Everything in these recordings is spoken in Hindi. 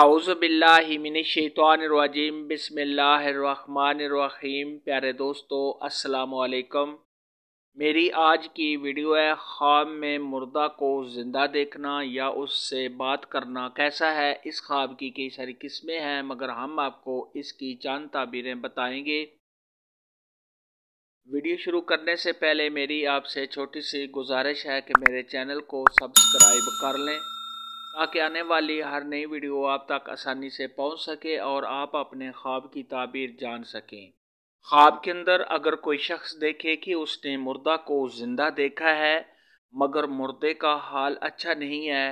आउज़बिल्लिमिनशैतवानरजीम बसमीम प्यारे दोस्तों अस्सलाम मेरी आज की वीडियो है ख्वाब में मुर्दा को ज़िंदा देखना या उससे बात करना कैसा है इस ख्वाब की कई सारी किस्में हैं मगर हम आपको इसकी चंद ताबीरें बताएंगे वीडियो शुरू करने से पहले मेरी आपसे छोटी सी गुजारिश है कि मेरे चैनल को सब्सक्राइब कर लें ताकि आने वाली हर नई वीडियो आप तक आसानी से पहुंच सके और आप अपने ख्वाब की ताबीर जान सकें ख्वाब के अंदर अगर कोई शख्स देखे कि उसने मुर्दा को ज़िंदा देखा है मगर मुर्दे का हाल अच्छा नहीं है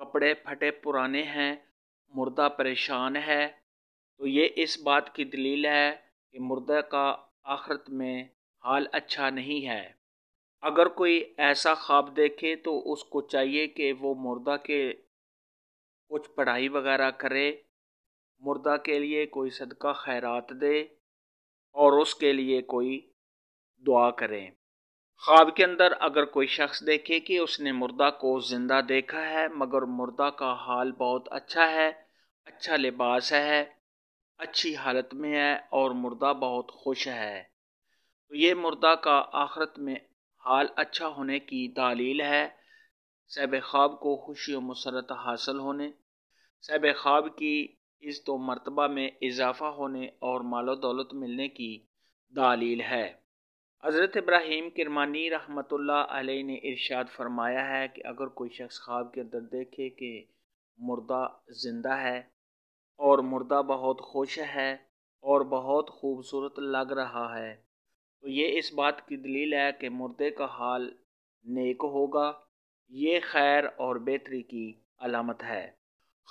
कपड़े फटे पुराने हैं मुर्दा परेशान है तो ये इस बात की दलील है कि मुर्दा का आखरत में हाल अच्छा नहीं है अगर कोई ऐसा ख्वाब देखे तो उसको चाहिए कि वो मुर्दा के कुछ पढ़ाई वगैरह करे मुर्दा के लिए कोई सदका खैरात दे और उसके लिए कोई दुआ करें ख्वाब के अंदर अगर कोई शख्स देखे कि उसने मुर्दा को ज़िंदा देखा है मगर मुर्दा का हाल बहुत अच्छा है अच्छा लिबास है अच्छी हालत में है और मुर्दा बहुत खुश है तो ये मुर्दा का आखरत में हाल अच्छा होने की दलील है सैब ख़्वाब को खुशी और मसरत हासिल होने सैब ख़्वाब की इस तो मरतबा में इजाफ़ा होने और मालो दौलत मिलने की दालील है हज़रत इब्राहिम किरमानी रहमत आलही ने इरशाद फरमाया है कि अगर कोई शख्स ख्वाब के अंदर देखे कि मुर्दा ज़िंदा है और मुर्दा बहुत खुश है और बहुत खूबसूरत लग रहा है तो ये इस बात की दलील है कि मुर्दे का हाल नेक होगा ये खैर और बेहतरी की अलामत है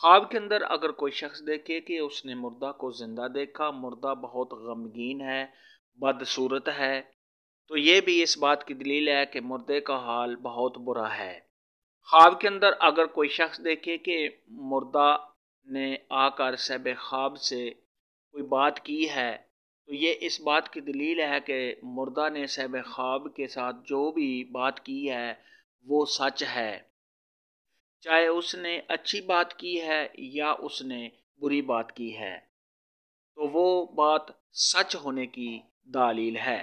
ख्वाब के अंदर अगर कोई शख्स देखे कि उसने मुर्दा को ज़िंदा देखा मुर्दा बहुत गमगीन है बदसूरत है तो ये भी इस बात की दलील है कि मुर्दे का हाल बहुत बुरा है ख्वाब के अंदर अगर कोई शख्स देखे कि मुर्दा ने आकर सब ख्वाब से कोई बात की है तो ये इस बात की दलील है कि मुर्दा ने सब ख्वाब के साथ जो भी बात की है वो सच है चाहे उसने अच्छी बात की है या उसने बुरी बात की है तो वो बात सच होने की दालील है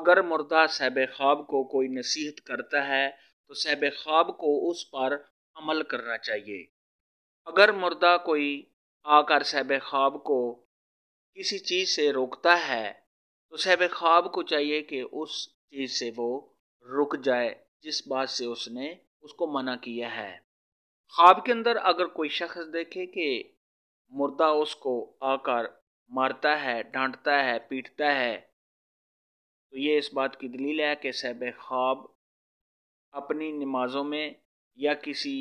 अगर मुर्दा सहब ख्वाब को कोई नसीहत करता है तो सहब ख्वाब को उस पर अमल करना चाहिए अगर मुर्दा कोई आकर सहब ख्वाब को किसी चीज़ से रोकता है तो सहब ख्वाब को चाहिए कि उस चीज़ से वो रुक जाए जिस बात से उसने उसको मना किया है ख्वाब के अंदर अगर कोई शख्स देखे कि मुर्दा उसको आकर मारता है डांटता है पीटता है तो ये इस बात की दलील है कि सहब ख्वाब अपनी नमाज़ों में या किसी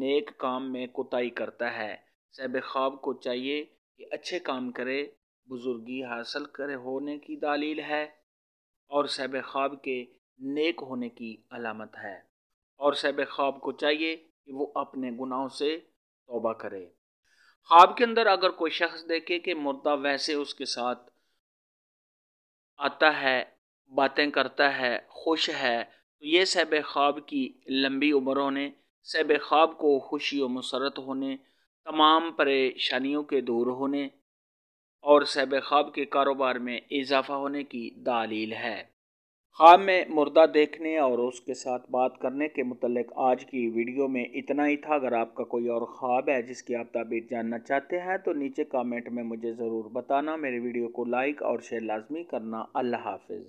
नेक काम में कोताही करता है सहब ख्वाब को चाहिए कि अच्छे काम करे बुज़ुर्गी हासिल करे होने की दलील है और सहब ख्वाब के नेक होने की अलामत है और सहब ख्वाब को चाहिए कि वो अपने गुनाहों से तोबा करे ख्वाब के अंदर अगर कोई शख्स देखे कि मुर्दा वैसे उसके साथ आता है बातें करता है खुश है तो ये सैब ख्वाब की लंबी उम्र होने सैब ख्वाब को खुशी व मसरत होने तमाम परेशानियों के दूर होने और सैब ख्वाब के कारोबार में इजाफा होने की दालील है खाम में मुर्दा देखने और उसके साथ बात करने के मतलब आज की वीडियो में इतना ही था अगर आपका कोई और ख्वाब है जिसकी आप तबीर जानना चाहते हैं तो नीचे कमेंट में मुझे ज़रूर बताना मेरे वीडियो को लाइक और शेयर लाजमी करना अल्लाह हाफिज़